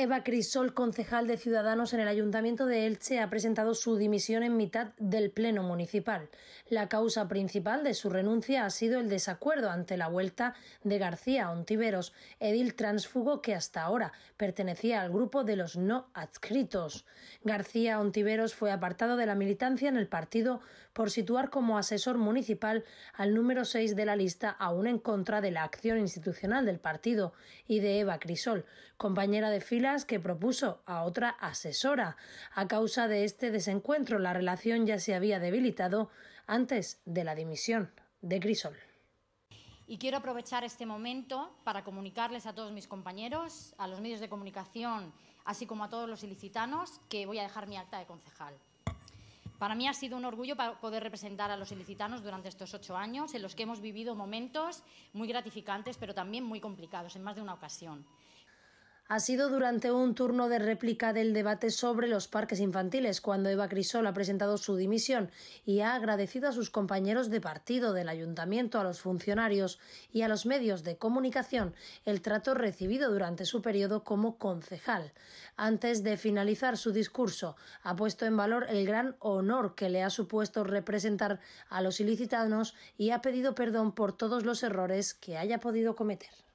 Eva Crisol, concejal de Ciudadanos en el Ayuntamiento de Elche, ha presentado su dimisión en mitad del Pleno Municipal. La causa principal de su renuncia ha sido el desacuerdo ante la vuelta de García Ontiveros, edil transfugo que hasta ahora pertenecía al grupo de los no adscritos. García Ontiveros fue apartado de la militancia en el partido por situar como asesor municipal al número 6 de la lista, aún en contra de la acción institucional del partido y de Eva Crisol, compañera de fila que propuso a otra asesora. A causa de este desencuentro, la relación ya se había debilitado antes de la dimisión de Grisol Y quiero aprovechar este momento para comunicarles a todos mis compañeros, a los medios de comunicación, así como a todos los ilicitanos, que voy a dejar mi acta de concejal. Para mí ha sido un orgullo poder representar a los ilicitanos durante estos ocho años, en los que hemos vivido momentos muy gratificantes, pero también muy complicados, en más de una ocasión ha sido durante un turno de réplica del debate sobre los parques infantiles, cuando Eva Crisol ha presentado su dimisión y ha agradecido a sus compañeros de partido, del ayuntamiento, a los funcionarios y a los medios de comunicación el trato recibido durante su periodo como concejal. Antes de finalizar su discurso, ha puesto en valor el gran honor que le ha supuesto representar a los ilicitanos y ha pedido perdón por todos los errores que haya podido cometer.